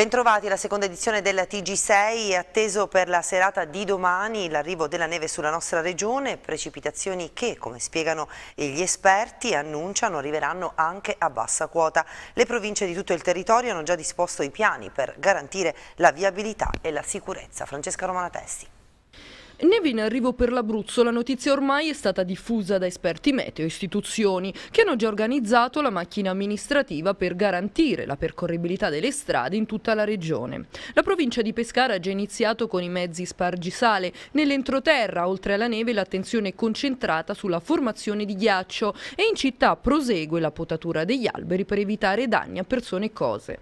Bentrovati alla seconda edizione della TG6, atteso per la serata di domani l'arrivo della neve sulla nostra regione, precipitazioni che, come spiegano gli esperti, annunciano arriveranno anche a bassa quota. Le province di tutto il territorio hanno già disposto i piani per garantire la viabilità e la sicurezza. Francesca Romana Testi. Neve in arrivo per l'Abruzzo, la notizia ormai è stata diffusa da esperti meteo e istituzioni che hanno già organizzato la macchina amministrativa per garantire la percorribilità delle strade in tutta la regione. La provincia di Pescara ha già iniziato con i mezzi spargisale. Nell'entroterra, oltre alla neve, l'attenzione è concentrata sulla formazione di ghiaccio e in città prosegue la potatura degli alberi per evitare danni a persone e cose.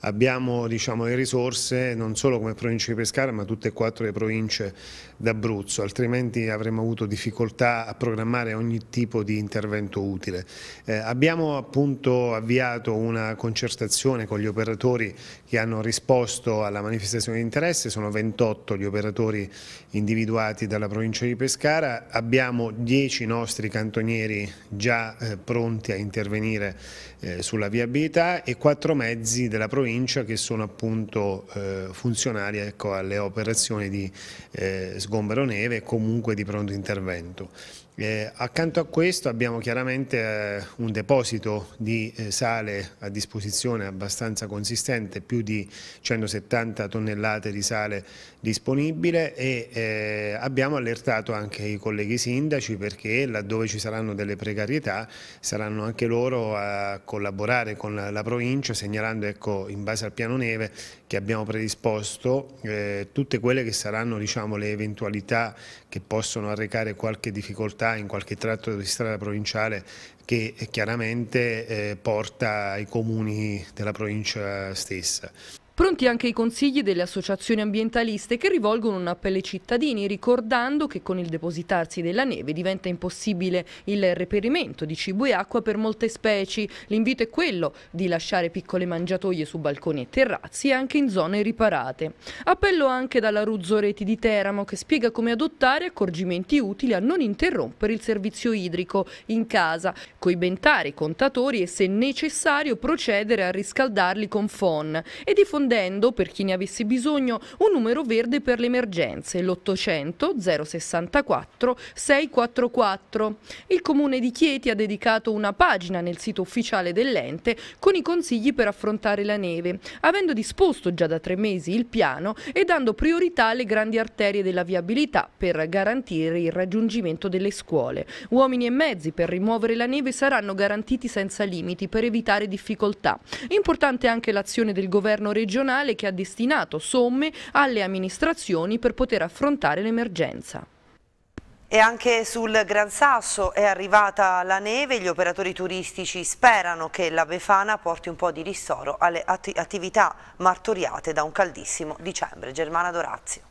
Abbiamo diciamo, le risorse non solo come provincia di Pescara ma tutte e quattro le province d'Abruzzo, altrimenti avremmo avuto difficoltà a programmare ogni tipo di intervento utile. Eh, abbiamo appunto avviato una concertazione con gli operatori che hanno risposto alla manifestazione di interesse, sono 28 gli operatori individuati dalla provincia di Pescara, abbiamo 10 nostri cantonieri già eh, pronti a intervenire eh, sulla viabilità e 4 mezzi da della provincia che sono appunto eh, funzionari ecco, alle operazioni di eh, sgombero neve e comunque di pronto intervento. Eh, accanto a questo abbiamo chiaramente eh, un deposito di eh, sale a disposizione abbastanza consistente, più di 170 tonnellate di sale disponibile e eh, abbiamo allertato anche i colleghi sindaci perché laddove ci saranno delle precarietà saranno anche loro a collaborare con la, la provincia segnalando ecco, in base al piano neve che abbiamo predisposto eh, tutte quelle che saranno diciamo, le eventualità che possono arrecare qualche difficoltà in qualche tratto di strada provinciale che eh, chiaramente eh, porta ai comuni della provincia stessa. Pronti anche i consigli delle associazioni ambientaliste che rivolgono un appello ai cittadini ricordando che con il depositarsi della neve diventa impossibile il reperimento di cibo e acqua per molte specie. L'invito è quello di lasciare piccole mangiatoie su balconi e terrazzi e anche in zone riparate. Appello anche dalla Ruzzo Reti di Teramo che spiega come adottare accorgimenti utili a non interrompere il servizio idrico in casa, coibentare i contatori e se necessario procedere a riscaldarli con FON e diffondere diffondendo, per chi ne avesse bisogno, un numero verde per le emergenze, l'800 064 644. Il Comune di Chieti ha dedicato una pagina nel sito ufficiale dell'ente con i consigli per affrontare la neve, avendo disposto già da tre mesi il piano e dando priorità alle grandi arterie della viabilità per garantire il raggiungimento delle scuole. Uomini e mezzi per rimuovere la neve saranno garantiti senza limiti per evitare difficoltà. Importante anche l'azione del governo regionale regionale che ha destinato somme alle amministrazioni per poter affrontare l'emergenza. E anche sul Gran Sasso è arrivata la neve, gli operatori turistici sperano che la Befana porti un po' di ristoro alle attività martoriate da un caldissimo dicembre. Germana Dorazio.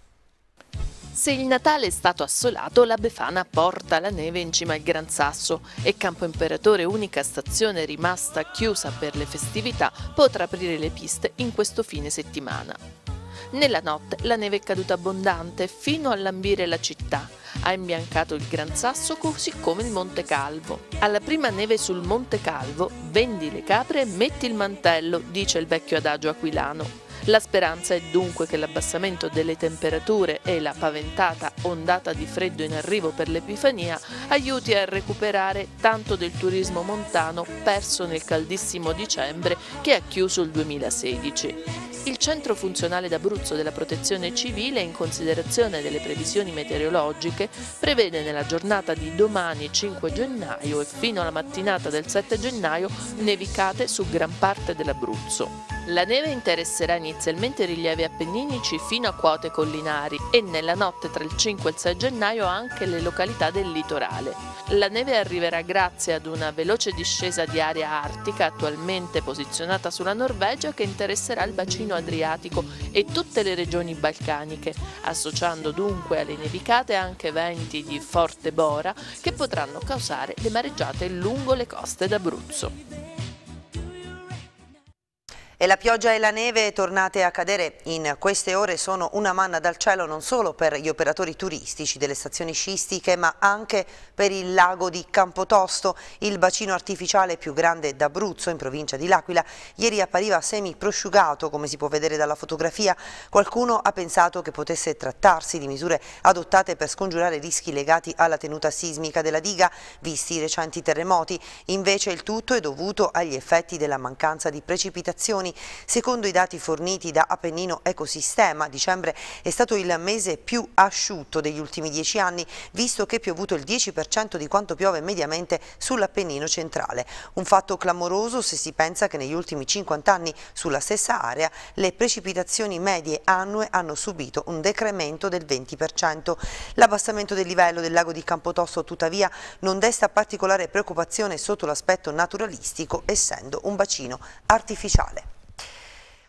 Se il Natale è stato assolato, la Befana porta la neve in cima al Gran Sasso e Campo Imperatore, unica stazione rimasta chiusa per le festività, potrà aprire le piste in questo fine settimana. Nella notte la neve è caduta abbondante fino a lambire la città. Ha imbiancato il Gran Sasso così come il Monte Calvo. Alla prima neve sul Monte Calvo, vendi le capre e metti il mantello, dice il vecchio adagio aquilano. La speranza è dunque che l'abbassamento delle temperature e la paventata ondata di freddo in arrivo per l'Epifania aiuti a recuperare tanto del turismo montano perso nel caldissimo dicembre che ha chiuso il 2016. Il centro funzionale d'Abruzzo della protezione civile, in considerazione delle previsioni meteorologiche, prevede nella giornata di domani 5 gennaio e fino alla mattinata del 7 gennaio nevicate su gran parte dell'Abruzzo. La neve interesserà in inizialmente rilievi appenninici fino a quote collinari e nella notte tra il 5 e il 6 gennaio anche le località del litorale. La neve arriverà grazie ad una veloce discesa di aria artica attualmente posizionata sulla Norvegia che interesserà il bacino adriatico e tutte le regioni balcaniche, associando dunque alle nevicate anche venti di forte bora che potranno causare le mareggiate lungo le coste d'Abruzzo. E la pioggia e la neve tornate a cadere in queste ore sono una manna dal cielo non solo per gli operatori turistici delle stazioni scistiche ma anche per il lago di Campotosto, il bacino artificiale più grande d'Abruzzo in provincia di L'Aquila. Ieri appariva semi prosciugato come si può vedere dalla fotografia. Qualcuno ha pensato che potesse trattarsi di misure adottate per scongiurare rischi legati alla tenuta sismica della diga visti i recenti terremoti. Invece il tutto è dovuto agli effetti della mancanza di precipitazioni Secondo i dati forniti da Appennino Ecosistema, dicembre è stato il mese più asciutto degli ultimi dieci anni, visto che è piovuto il 10% di quanto piove mediamente sull'Appennino centrale. Un fatto clamoroso se si pensa che negli ultimi 50 anni sulla stessa area le precipitazioni medie annue hanno subito un decremento del 20%. L'abbassamento del livello del lago di Campotosto tuttavia non desta particolare preoccupazione sotto l'aspetto naturalistico essendo un bacino artificiale.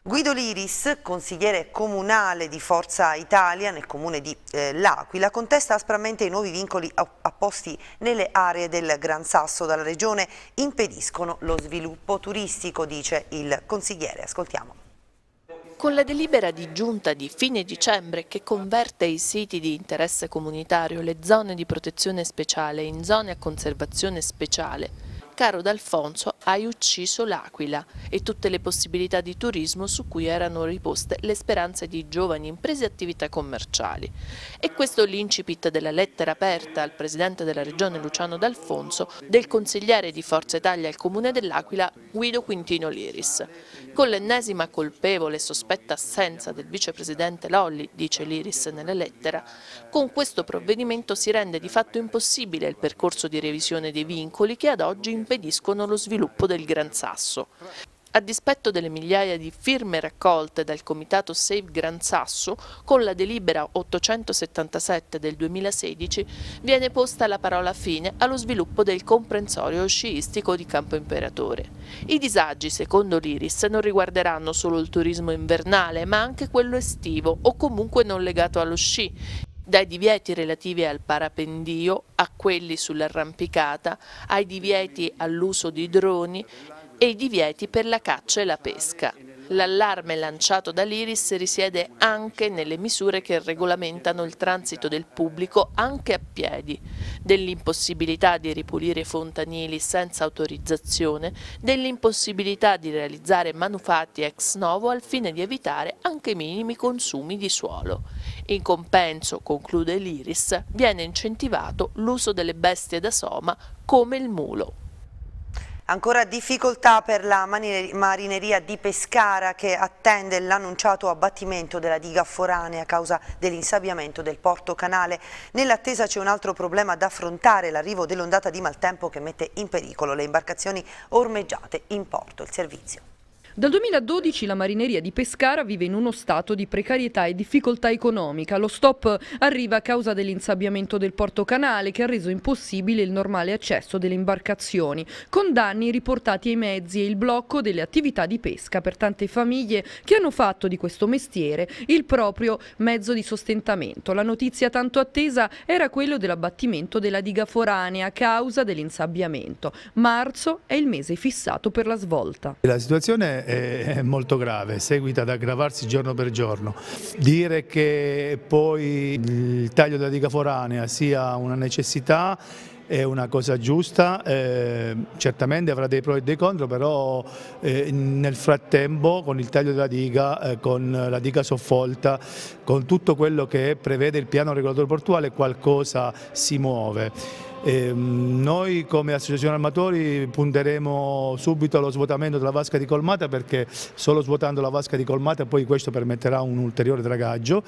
Guido Liris, consigliere comunale di Forza Italia nel comune di eh, L'Aquila, contesta aspramente i nuovi vincoli apposti nelle aree del Gran Sasso dalla regione, impediscono lo sviluppo turistico, dice il consigliere. Ascoltiamo. Con la delibera di giunta di fine dicembre che converte i siti di interesse comunitario, le zone di protezione speciale in zone a conservazione speciale, Caro D'Alfonso hai ucciso l'Aquila e tutte le possibilità di turismo su cui erano riposte le speranze di giovani imprese e attività commerciali. E questo l'incipit della lettera aperta al Presidente della Regione Luciano D'Alfonso del consigliere di Forza Italia al Comune dell'Aquila Guido Quintino Liris. Con l'ennesima colpevole e sospetta assenza del vicepresidente Lolli, dice Liris nella lettera, con questo provvedimento si rende di fatto impossibile il percorso di revisione dei vincoli che ad oggi impediscono lo sviluppo Cappo del Gran Sasso. A dispetto delle migliaia di firme raccolte dal comitato Save Gran Sasso, con la delibera 877 del 2016 viene posta la parola fine allo sviluppo del comprensorio sciistico di Campo Imperatore. I disagi, secondo l'Iris, non riguarderanno solo il turismo invernale, ma anche quello estivo o comunque non legato allo sci, dai divieti relativi al parapendio a quelli sull'arrampicata, ai divieti all'uso di droni e i divieti per la caccia e la pesca. L'allarme lanciato dall'Iris risiede anche nelle misure che regolamentano il transito del pubblico anche a piedi, dell'impossibilità di ripulire fontanili senza autorizzazione, dell'impossibilità di realizzare manufatti ex novo al fine di evitare anche minimi consumi di suolo. In compenso, conclude l'Iris, viene incentivato l'uso delle bestie da soma come il mulo. Ancora difficoltà per la marineria di Pescara che attende l'annunciato abbattimento della diga foranea a causa dell'insabbiamento del porto canale. Nell'attesa c'è un altro problema da affrontare, l'arrivo dell'ondata di maltempo che mette in pericolo le imbarcazioni ormeggiate in porto. Il servizio. Dal 2012 la marineria di Pescara vive in uno stato di precarietà e difficoltà economica. Lo stop arriva a causa dell'insabbiamento del porto canale che ha reso impossibile il normale accesso delle imbarcazioni, con danni riportati ai mezzi e il blocco delle attività di pesca per tante famiglie che hanno fatto di questo mestiere il proprio mezzo di sostentamento. La notizia tanto attesa era quella dell'abbattimento della diga foranea a causa dell'insabbiamento. Marzo è il mese fissato per la svolta. La situazione è molto grave, seguita ad aggravarsi giorno per giorno. Dire che poi il taglio della diga foranea sia una necessità è una cosa giusta, eh, certamente avrà dei pro e dei contro, però eh, nel frattempo con il taglio della diga, eh, con la diga soffolta, con tutto quello che prevede il piano regolatore portuale qualcosa si muove. Ehm, noi come associazione armatori punteremo subito allo svuotamento della vasca di colmata perché solo svuotando la vasca di colmata poi questo permetterà un ulteriore dragaggio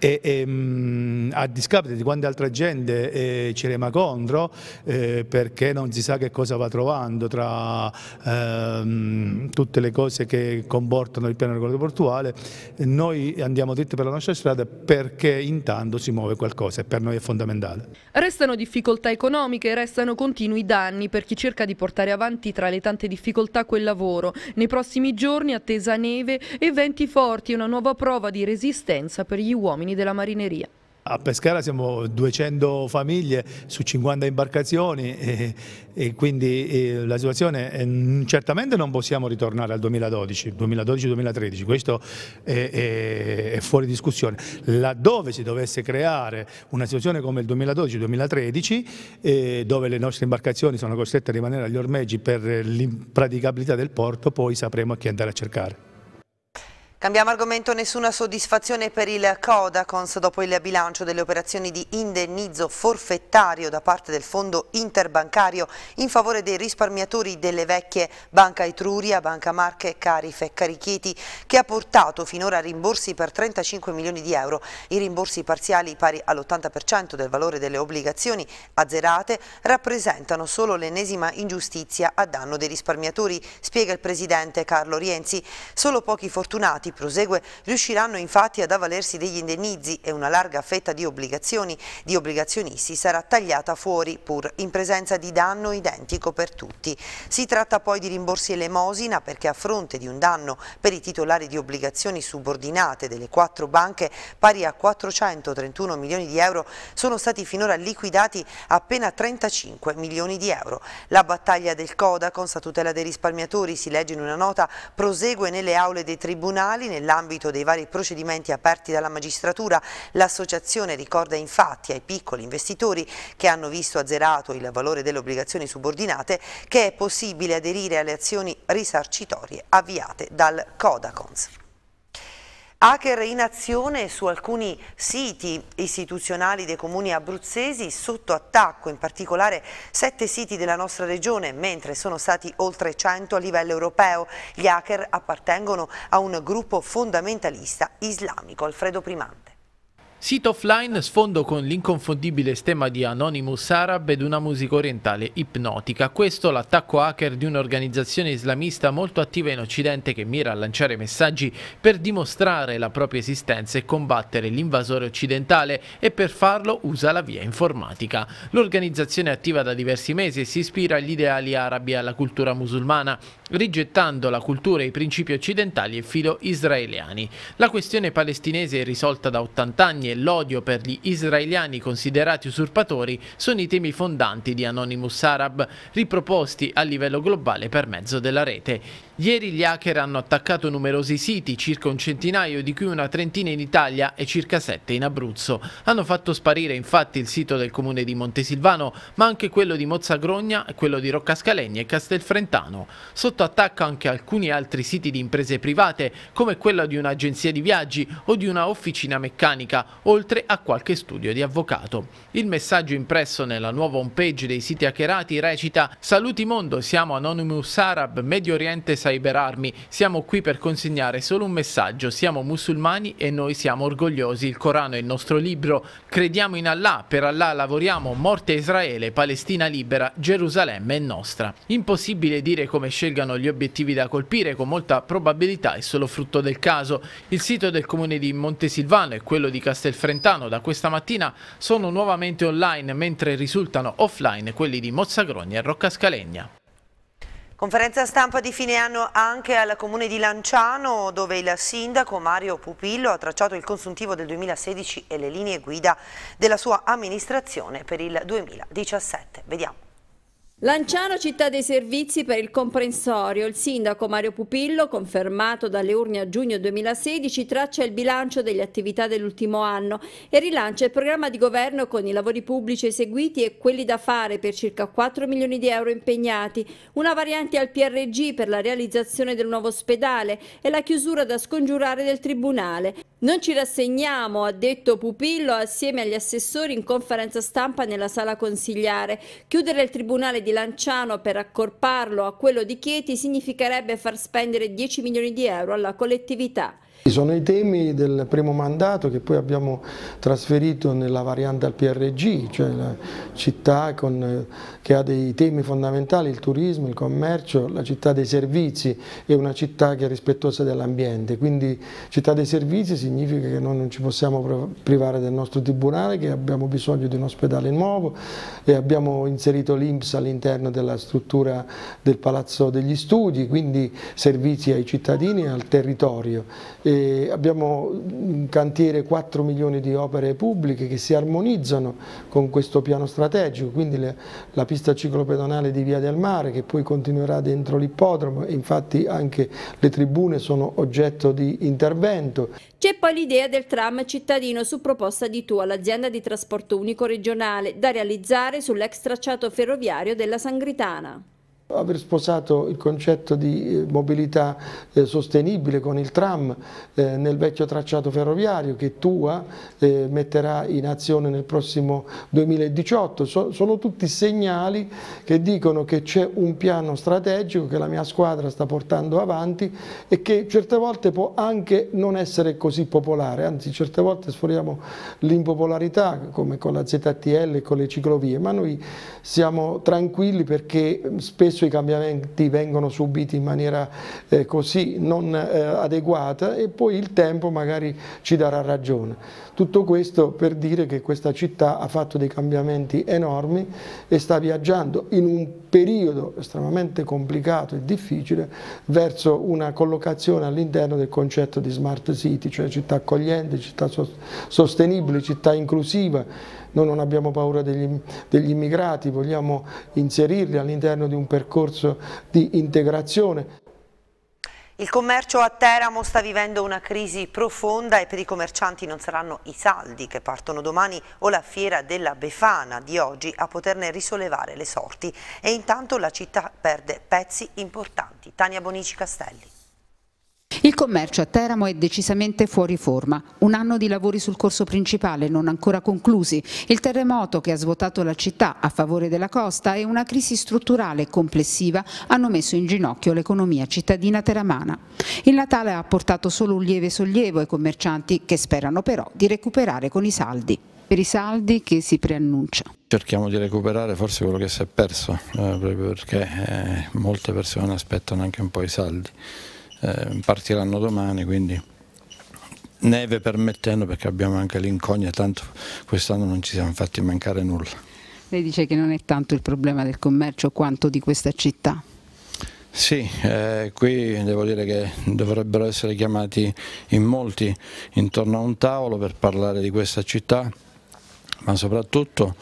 e, e, ehm, a discapito di quante altre gente eh, ci rema contro eh, perché non si sa che cosa va trovando tra ehm, tutte le cose che comportano il piano regolatore portuale, noi andiamo dritti per la nostra strada perché intanto si muove qualcosa e per noi è fondamentale. Restano difficoltà economiche, restano continui danni per chi cerca di portare avanti tra le tante difficoltà quel lavoro. Nei prossimi giorni attesa neve e venti forti, una nuova prova di resistenza per gli uomini imbarcazioni della marineria. A Pescara siamo 200 famiglie su 50 imbarcazioni e, e quindi e la situazione è, certamente non possiamo ritornare al 2012, 2012-2013, questo è, è, è, fuori discussione. Laddove si dovesse creare una situazione come il 2012-2013 eh, dove le nostre imbarcazioni sono costrette a rimanere agli ormeggi per l'impraticabilità del porto, poi sapremo a chi andare a cercare. Cambiamo argomento, nessuna soddisfazione per il Codacons dopo il bilancio delle operazioni di indennizzo forfettario da parte del fondo interbancario in favore dei risparmiatori delle vecchie Banca Etruria, Banca Marche, Carif e Carichieti che ha portato finora rimborsi per 35 milioni di euro. I rimborsi parziali pari all'80% del valore delle obbligazioni azzerate rappresentano solo l'ennesima ingiustizia a danno dei risparmiatori, spiega il presidente Carlo Rienzi. Solo pochi fortunati impiegati, prosegue, riusciranno infatti ad avvalersi degli indennizi e una larga fetta di obbligazioni di obbligazionisti sarà tagliata fuori pur in presenza di danno identico per tutti. Si tratta poi di rimborsi elemosina perché a fronte di un danno per i titolari di obbligazioni subordinate delle quattro banche pari a 431 milioni di euro sono stati finora liquidati appena 35 milioni di euro. La battaglia del Codacons a tutela dei risparmiatori, si legge in una nota, prosegue nelle aule dei tribunali penali nell'ambito dei vari procedimenti aperti dalla magistratura. L'associazione ricorda infatti ai piccoli investitori che hanno visto azzerato il valore delle obbligazioni subordinate che è possibile aderire alle azioni risarcitorie avviate dal Codacons. Hacker in azione su alcuni siti istituzionali dei comuni abruzzesi sotto attacco, in particolare sette siti della nostra regione, mentre sono stati oltre 100 a livello europeo. Gli hacker appartengono a un gruppo fondamentalista islamico. Alfredo Primante. Sito offline sfondo con l'inconfondibile stemma di Anonymous Arab ed una musica orientale ipnotica. Questo l'attacco hacker di un'organizzazione islamista molto attiva in Occidente che mira a lanciare messaggi per dimostrare la propria esistenza e combattere l'invasore occidentale e per farlo usa la via informatica. L'organizzazione è attiva da diversi mesi e si ispira agli ideali arabi e alla cultura musulmana, rigettando la cultura e i principi occidentali e filo israeliani. La questione palestinese è risolta da 80 anni e l'odio per gli israeliani considerati usurpatori sono i temi fondanti di Anonymous Arab, riproposti a livello globale per mezzo della rete. Ieri gli hacker hanno attaccato numerosi siti, circa un centinaio di cui una trentina in Italia e circa sette in Abruzzo. Hanno fatto sparire infatti il sito del comune di Montesilvano, ma anche quello di Mozzagrogna, quello di Roccascalegna e Castelfrentano. Sotto attacco anche alcuni altri siti di imprese private, come quello di un'agenzia di viaggi o di una officina meccanica oltre a qualche studio di avvocato. Il messaggio impresso nella nuova homepage dei siti hackerati recita Saluti mondo, siamo Anonymous Arab, Medio Oriente Cyber Army, siamo qui per consegnare solo un messaggio, siamo musulmani e noi siamo orgogliosi, il Corano è il nostro libro, crediamo in Allah, per Allah lavoriamo, morte Israele, Palestina libera, Gerusalemme è nostra. Impossibile dire come scelgano gli obiettivi da colpire, con molta probabilità è solo frutto del caso. Il sito del comune di Montesilvano e quello di Castellano il Frentano da questa mattina sono nuovamente online mentre risultano offline quelli di Mozzagrogna e Roccascalegna. Conferenza stampa di fine anno anche al comune di Lanciano dove il sindaco Mario Pupillo ha tracciato il consuntivo del 2016 e le linee guida della sua amministrazione per il 2017. Vediamo. Lanciano città dei servizi per il comprensorio. Il sindaco Mario Pupillo, confermato dalle urne a giugno 2016, traccia il bilancio delle attività dell'ultimo anno e rilancia il programma di governo con i lavori pubblici eseguiti e quelli da fare per circa 4 milioni di euro impegnati, una variante al PRG per la realizzazione del nuovo ospedale e la chiusura da scongiurare del tribunale. Non ci rassegniamo, ha detto Pupillo assieme agli assessori in conferenza stampa nella sala consigliare. Chiudere il tribunale di di Lanciano per accorparlo a quello di Chieti significherebbe far spendere 10 milioni di euro alla collettività. Ci sono i temi del primo mandato che poi abbiamo trasferito nella variante al PRG, cioè la città con, che ha dei temi fondamentali, il turismo, il commercio, la città dei servizi e una città che è rispettosa dell'ambiente. Quindi città dei servizi significa che noi non ci possiamo privare del nostro tribunale, che abbiamo bisogno di un ospedale nuovo e abbiamo inserito l'Inps all'interno della struttura del Palazzo degli Studi, quindi servizi ai cittadini e al territorio. E abbiamo in cantiere 4 milioni di opere pubbliche che si armonizzano con questo piano strategico, quindi le, la pista ciclopedonale di Via del Mare che poi continuerà dentro l'ippodromo infatti anche le tribune sono oggetto di intervento. C'è poi l'idea del tram cittadino su proposta di Tua, l'azienda di trasporto unico regionale, da realizzare sull'ex tracciato ferroviario della Sangritana. Aver sposato il concetto di eh, mobilità eh, sostenibile con il tram eh, nel vecchio tracciato ferroviario che Tua eh, metterà in azione nel prossimo 2018, so, sono tutti segnali che dicono che c'è un piano strategico che la mia squadra sta portando avanti e che certe volte può anche non essere così popolare, anzi certe volte sforiamo l'impopolarità come con la ZTL e con le ciclovie, ma noi siamo tranquilli perché spesso spesso i cambiamenti vengono subiti in maniera eh, così non eh, adeguata e poi il tempo magari ci darà ragione. Tutto questo per dire che questa città ha fatto dei cambiamenti enormi e sta viaggiando in un periodo estremamente complicato e difficile verso una collocazione all'interno del concetto di smart city, cioè città accogliente, città sostenibile, città inclusiva. Noi non abbiamo paura degli, degli immigrati, vogliamo inserirli all'interno di un percorso di integrazione. Il commercio a Teramo sta vivendo una crisi profonda e per i commercianti non saranno i saldi che partono domani o la fiera della Befana di oggi a poterne risollevare le sorti. E intanto la città perde pezzi importanti. Tania Bonici Castelli. Il commercio a Teramo è decisamente fuori forma. Un anno di lavori sul corso principale non ancora conclusi, il terremoto che ha svuotato la città a favore della costa e una crisi strutturale complessiva hanno messo in ginocchio l'economia cittadina teramana. Il Natale ha portato solo un lieve sollievo ai commercianti che sperano però di recuperare con i saldi. Per i saldi che si preannuncia. Cerchiamo di recuperare forse quello che si è perso, eh, proprio perché eh, molte persone aspettano anche un po' i saldi. Eh, partiranno domani, quindi neve permettendo perché abbiamo anche l'incognita, tanto quest'anno non ci siamo fatti mancare nulla. Lei dice che non è tanto il problema del commercio quanto di questa città. Sì, eh, qui devo dire che dovrebbero essere chiamati in molti intorno a un tavolo per parlare di questa città, ma soprattutto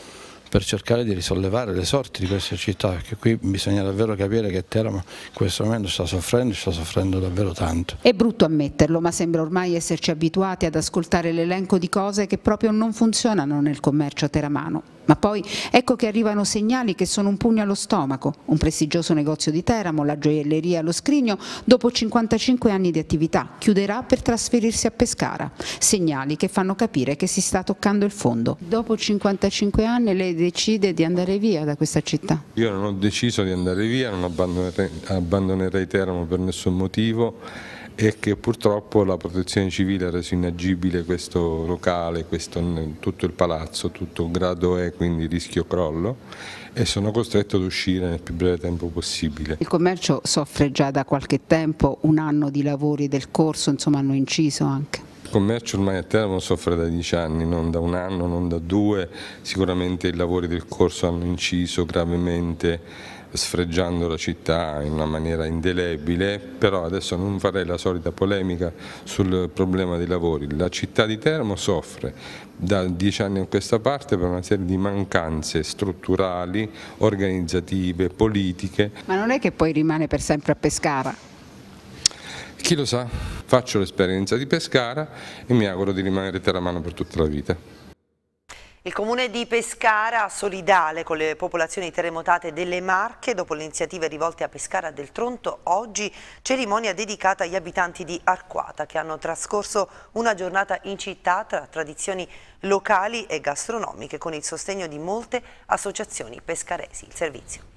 per cercare di risollevare le sorti di questa città, perché qui bisogna davvero capire che Teramo in questo momento sta soffrendo, e sta soffrendo davvero tanto. È brutto ammetterlo, ma sembra ormai esserci abituati ad ascoltare l'elenco di cose che proprio non funzionano nel commercio teramano. Ma poi ecco che arrivano segnali che sono un pugno allo stomaco. Un prestigioso negozio di Teramo, la gioielleria allo Scrigno, dopo 55 anni di attività, chiuderà per trasferirsi a Pescara. Segnali che fanno capire che si sta toccando il fondo. Dopo 55 anni lei decide di andare via da questa città? Io non ho deciso di andare via, non abbandonerei, abbandonerei Teramo per nessun motivo e che purtroppo la protezione civile ha reso inagibile questo locale, questo, tutto il palazzo, tutto grado E, quindi rischio crollo e sono costretto ad uscire nel più breve tempo possibile. Il commercio soffre già da qualche tempo, un anno di lavori del corso insomma hanno inciso anche. Il commercio ormai a terra non soffre da dieci anni, non da un anno, non da due, sicuramente i lavori del corso hanno inciso gravemente sfregiando la città in una maniera indelebile, però adesso non farei la solita polemica sul problema dei lavori. La città di Termo soffre da dieci anni a questa parte per una serie di mancanze strutturali, organizzative, politiche. Ma non è che poi rimane per sempre a Pescara? Chi lo sa? Faccio l'esperienza di Pescara e mi auguro di rimanere terramano per tutta la vita. Il comune di Pescara, solidale con le popolazioni terremotate delle Marche, dopo le iniziative rivolte a Pescara del Tronto, oggi cerimonia dedicata agli abitanti di Arquata che hanno trascorso una giornata in città tra tradizioni locali e gastronomiche con il sostegno di molte associazioni pescaresi. Il servizio.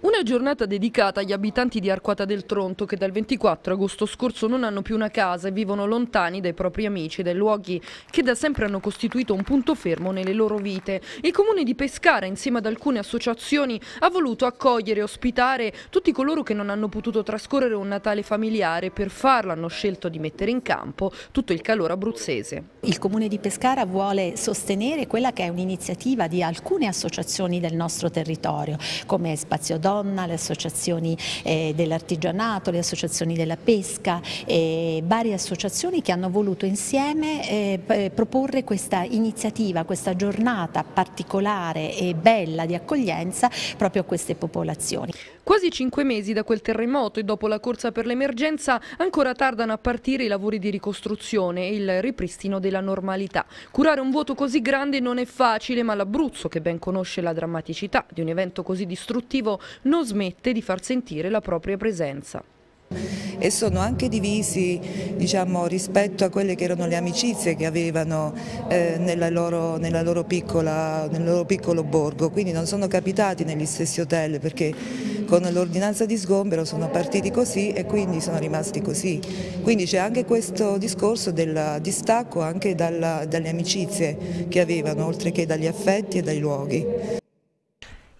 Una giornata dedicata agli abitanti di Arquata del Tronto che dal 24 agosto scorso non hanno più una casa e vivono lontani dai propri amici e dai luoghi che da sempre hanno costituito un punto fermo nelle loro vite. Il comune di Pescara insieme ad alcune associazioni ha voluto accogliere e ospitare tutti coloro che non hanno potuto trascorrere un Natale familiare. Per farlo hanno scelto di mettere in campo tutto il calore abruzzese. Il comune di Pescara vuole sostenere quella che è un'iniziativa di alcune associazioni del nostro territorio come Spazio Spazio Donna, le associazioni eh, dell'artigianato, le associazioni della pesca, eh, varie associazioni che hanno voluto insieme eh, eh, proporre questa iniziativa, questa giornata particolare e bella di accoglienza proprio a queste popolazioni. Quasi cinque mesi da quel terremoto e dopo la corsa per l'emergenza ancora tardano a partire i lavori di ricostruzione e il ripristino della normalità. Curare un vuoto così grande non è facile, ma l'Abruzzo, che ben conosce la drammaticità di un evento così distruttivo, non smette di far sentire la propria presenza e sono anche divisi diciamo, rispetto a quelle che erano le amicizie che avevano eh, nella loro, nella loro piccola, nel loro piccolo borgo, quindi non sono capitati negli stessi hotel perché con l'ordinanza di sgombero sono partiti così e quindi sono rimasti così. Quindi c'è anche questo discorso del distacco anche dalla, dalle amicizie che avevano, oltre che dagli affetti e dai luoghi.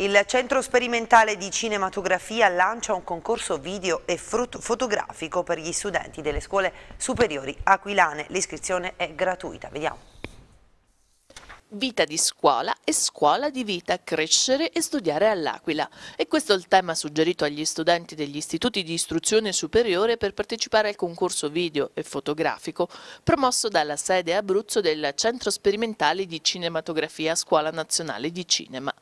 Il Centro Sperimentale di Cinematografia lancia un concorso video e fotografico per gli studenti delle scuole superiori aquilane. L'iscrizione è gratuita. Vediamo. Vita di scuola e scuola di vita, crescere e studiare all'Aquila. E questo è il tema suggerito agli studenti degli istituti di istruzione superiore per partecipare al concorso video e fotografico promosso dalla sede Abruzzo del Centro Sperimentale di Cinematografia Scuola Nazionale di Cinema.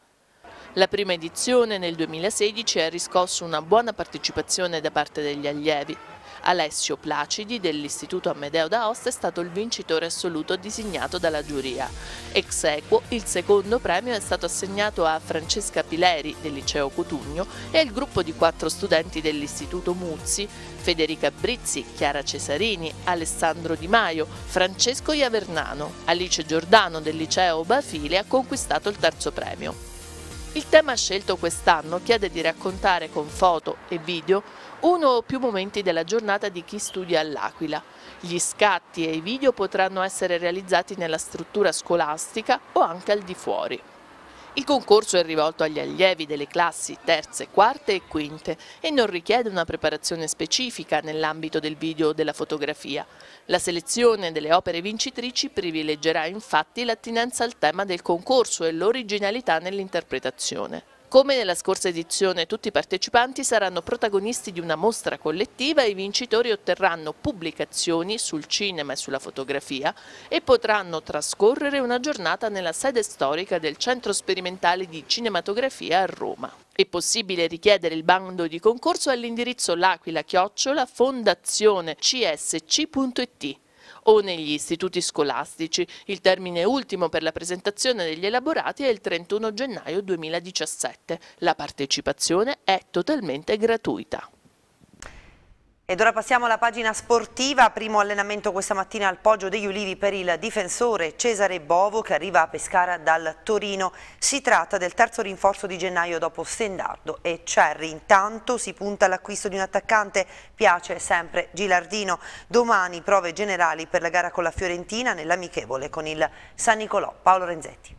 La prima edizione nel 2016 ha riscosso una buona partecipazione da parte degli allievi. Alessio Placidi dell'Istituto Amedeo d'Aosta è stato il vincitore assoluto designato dalla giuria. Ex equo, il secondo premio è stato assegnato a Francesca Pileri del Liceo Cotugno e al gruppo di quattro studenti dell'Istituto Muzzi, Federica Brizzi, Chiara Cesarini, Alessandro Di Maio, Francesco Iavernano. Alice Giordano del Liceo Bafile ha conquistato il terzo premio. Il tema scelto quest'anno chiede di raccontare con foto e video uno o più momenti della giornata di chi studia all'Aquila. Gli scatti e i video potranno essere realizzati nella struttura scolastica o anche al di fuori. Il concorso è rivolto agli allievi delle classi terze, quarte e quinte e non richiede una preparazione specifica nell'ambito del video o della fotografia. La selezione delle opere vincitrici privilegerà infatti l'attinenza al tema del concorso e l'originalità nell'interpretazione. Come nella scorsa edizione tutti i partecipanti saranno protagonisti di una mostra collettiva e i vincitori otterranno pubblicazioni sul cinema e sulla fotografia e potranno trascorrere una giornata nella sede storica del Centro Sperimentale di Cinematografia a Roma. È possibile richiedere il bando di concorso all'indirizzo l'aquila chiocciola fondazione csc.it o negli istituti scolastici. Il termine ultimo per la presentazione degli elaborati è il 31 gennaio 2017. La partecipazione è totalmente gratuita. Ed ora passiamo alla pagina sportiva, primo allenamento questa mattina al Poggio degli Ulivi per il difensore Cesare Bovo che arriva a Pescara dal Torino. Si tratta del terzo rinforzo di gennaio dopo Stendardo e Cerri. Intanto si punta all'acquisto di un attaccante, piace sempre Gilardino. Domani prove generali per la gara con la Fiorentina nell'amichevole con il San Nicolò. Paolo Renzetti.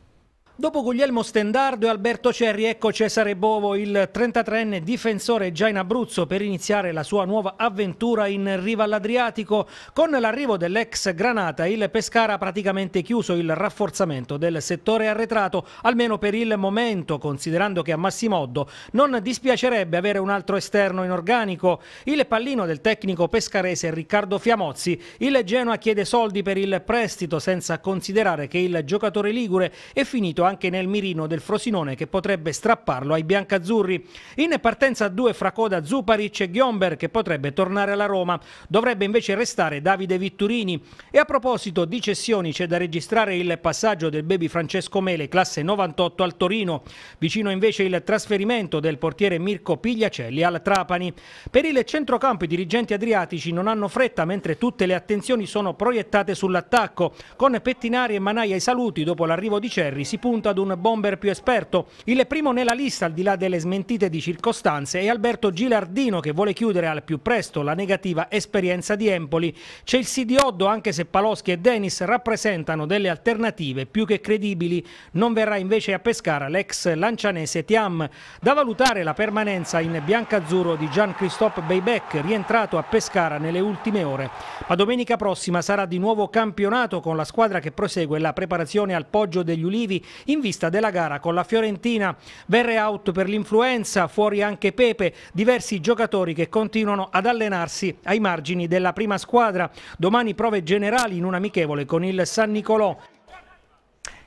Dopo Guglielmo Stendardo e Alberto Cerri, ecco Cesare Bovo, il 33enne difensore già in Abruzzo per iniziare la sua nuova avventura in riva all'Adriatico. Con l'arrivo dell'ex Granata, il Pescara ha praticamente chiuso il rafforzamento del settore arretrato, almeno per il momento, considerando che a Massimoddo non dispiacerebbe avere un altro esterno in organico. Il pallino del tecnico pescarese Riccardo Fiamozzi. Il Genoa chiede soldi per il prestito senza considerare che il giocatore ligure è finito anche anche nel mirino del Frosinone che potrebbe strapparlo ai biancazzurri. In partenza a due fra coda Zuparic e Ghiomber che potrebbe tornare alla Roma. Dovrebbe invece restare Davide Vitturini. E a proposito di cessioni c'è da registrare il passaggio del baby Francesco Mele, classe 98 al Torino. Vicino invece il trasferimento del portiere Mirko Pigliacelli al Trapani. Per il centrocampo i dirigenti adriatici non hanno fretta mentre tutte le attenzioni sono proiettate sull'attacco. Con Pettinari e Manai ai saluti dopo l'arrivo di Cerri si punta appunto ad un bomber più esperto. Il primo nella lista, al di là delle smentite di circostanze, è Alberto Gilardino che vuole chiudere al più presto la negativa esperienza di Empoli. C'è il CD Oddo, anche se Paloschi e Denis rappresentano delle alternative più che credibili. Non verrà invece a pescare l'ex lancianese Tiam. Da valutare la permanenza in biancazzurro di Gian Christophe Beybeck, rientrato a Pescara nelle ultime ore. Ma domenica prossima sarà di nuovo campionato con la squadra che prosegue la preparazione al Poggio degli Ulivi in vista della gara con la Fiorentina. Verre out per l'influenza, fuori anche Pepe, diversi giocatori che continuano ad allenarsi ai margini della prima squadra. Domani prove generali in un amichevole con il San Nicolò.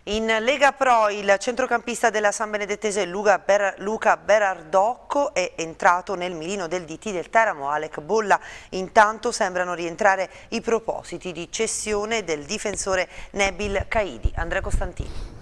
In Lega Pro il centrocampista della San Benedettese Luca, Ber Luca Berardocco è entrato nel mirino del DT del Teramo, Alec Bolla. Intanto sembrano rientrare i propositi di cessione del difensore Nebil Caidi. Andrea Costantini.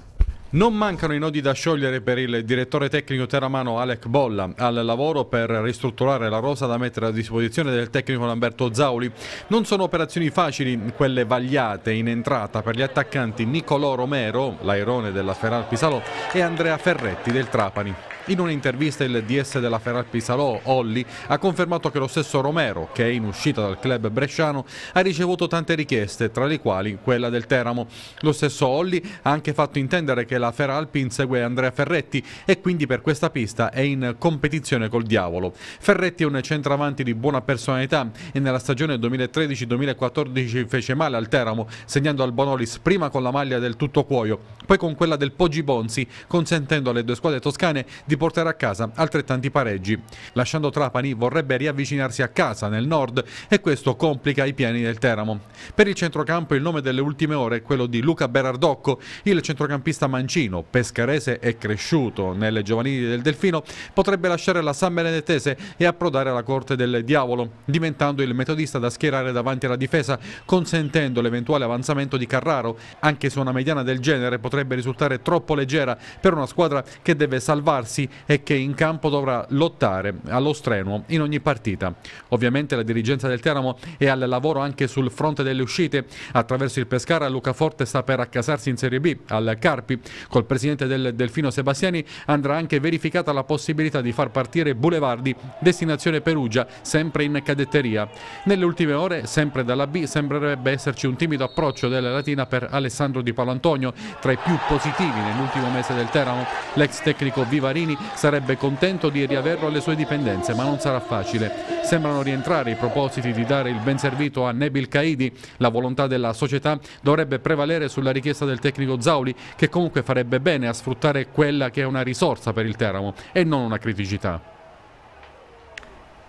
Non mancano i nodi da sciogliere per il direttore tecnico teramano Alec Bolla al lavoro per ristrutturare la rosa da mettere a disposizione del tecnico Lamberto Zauli. Non sono operazioni facili quelle vagliate in entrata per gli attaccanti Nicolò Romero, l'airone della Feral Pisalo, e Andrea Ferretti del Trapani. In un'intervista il DS della Feral Pisalò, Olli, ha confermato che lo stesso Romero, che è in uscita dal club bresciano, ha ricevuto tante richieste, tra le quali quella del Teramo. Lo stesso Olli ha anche fatto intendere che la Feralpi insegue Andrea Ferretti e quindi per questa pista è in competizione col diavolo. Ferretti è un centravanti di buona personalità e nella stagione 2013-2014 fece male al Teramo, segnando al Bonolis prima con la maglia del tutto cuoio, poi con quella del Poggi Bonzi, consentendo alle due squadre toscane di portare a casa altrettanti pareggi. Lasciando Trapani vorrebbe riavvicinarsi a casa nel nord e questo complica i piani del Teramo. Per il centrocampo il nome delle ultime ore è quello di Luca Berardocco, il centrocampista mancino Mancino, pescarese e cresciuto nelle giovanili del Delfino, potrebbe lasciare la San Benedettese e approdare alla corte del Diavolo, diventando il metodista da schierare davanti alla difesa, consentendo l'eventuale avanzamento di Carraro. Anche se una mediana del genere potrebbe risultare troppo leggera per una squadra che deve salvarsi e che in campo dovrà lottare allo strenuo in ogni partita. Ovviamente la dirigenza del Teramo è al lavoro anche sul fronte delle uscite. Attraverso il Pescara Lucaforte sta per accasarsi in Serie B al Carpi. Col presidente del Delfino Sebastiani andrà anche verificata la possibilità di far partire Boulevardi, destinazione Perugia, sempre in cadetteria. Nelle ultime ore, sempre dalla B, sembrerebbe esserci un timido approccio della Latina per Alessandro Di Palantonio, tra i più positivi nell'ultimo mese del Teramo. L'ex tecnico Vivarini sarebbe contento di riaverlo alle sue dipendenze, ma non sarà facile. Sembrano rientrare i propositi di dare il ben servito a Nebil Caidi. La volontà della società dovrebbe prevalere sulla richiesta del tecnico Zauli, che comunque farebbe, farebbe bene a sfruttare quella che è una risorsa per il Teramo e non una criticità.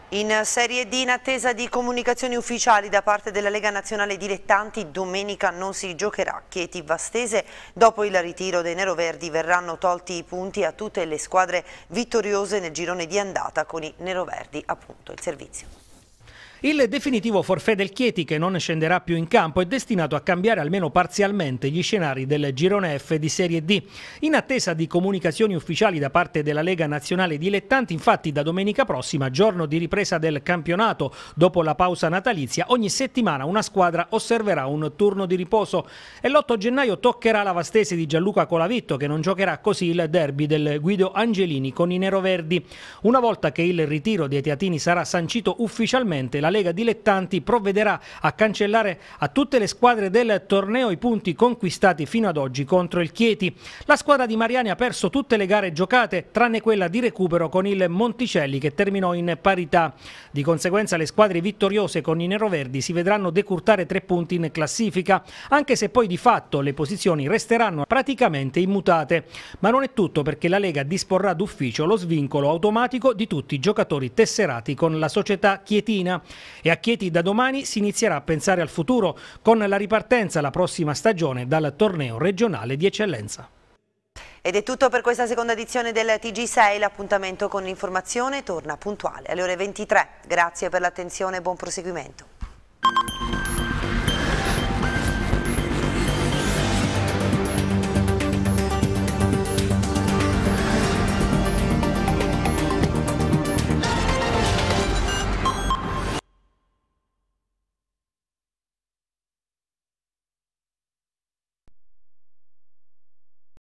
In Serie D in attesa di comunicazioni ufficiali da parte della Lega Nazionale Dilettanti, domenica non si giocherà. Chieti Vastese, dopo il ritiro dei neroverdi verranno tolti i punti a tutte le squadre vittoriose nel girone di andata con i neroverdi appunto il servizio. Il definitivo forfè del Chieti, che non scenderà più in campo, è destinato a cambiare almeno parzialmente gli scenari del girone F di Serie D. In attesa di comunicazioni ufficiali da parte della Lega Nazionale Dilettanti, infatti da domenica prossima, giorno di ripresa del campionato, dopo la pausa natalizia, ogni settimana una squadra osserverà un turno di riposo e l'8 gennaio toccherà la Vastese di Gianluca Colavitto che non giocherà così il derby del Guido Angelini con i neroverdi. Una volta che il ritiro di Etiatini sarà sancito ufficialmente, la Lega Dilettanti provvederà a cancellare a tutte le squadre del torneo i punti conquistati fino ad oggi contro il Chieti. La squadra di Mariani ha perso tutte le gare giocate, tranne quella di recupero con il Monticelli che terminò in parità. Di conseguenza le squadre vittoriose con i neroverdi si vedranno decurtare tre punti in classifica, anche se poi di fatto le posizioni resteranno praticamente immutate. Ma non è tutto perché la Lega disporrà d'ufficio lo svincolo automatico di tutti i giocatori tesserati con la società chietina. E a Chieti da domani si inizierà a pensare al futuro con la ripartenza la prossima stagione dal torneo regionale di eccellenza. Ed è tutto per questa seconda edizione del TG6. L'appuntamento con l'informazione torna puntuale alle ore 23. Grazie per l'attenzione e buon proseguimento.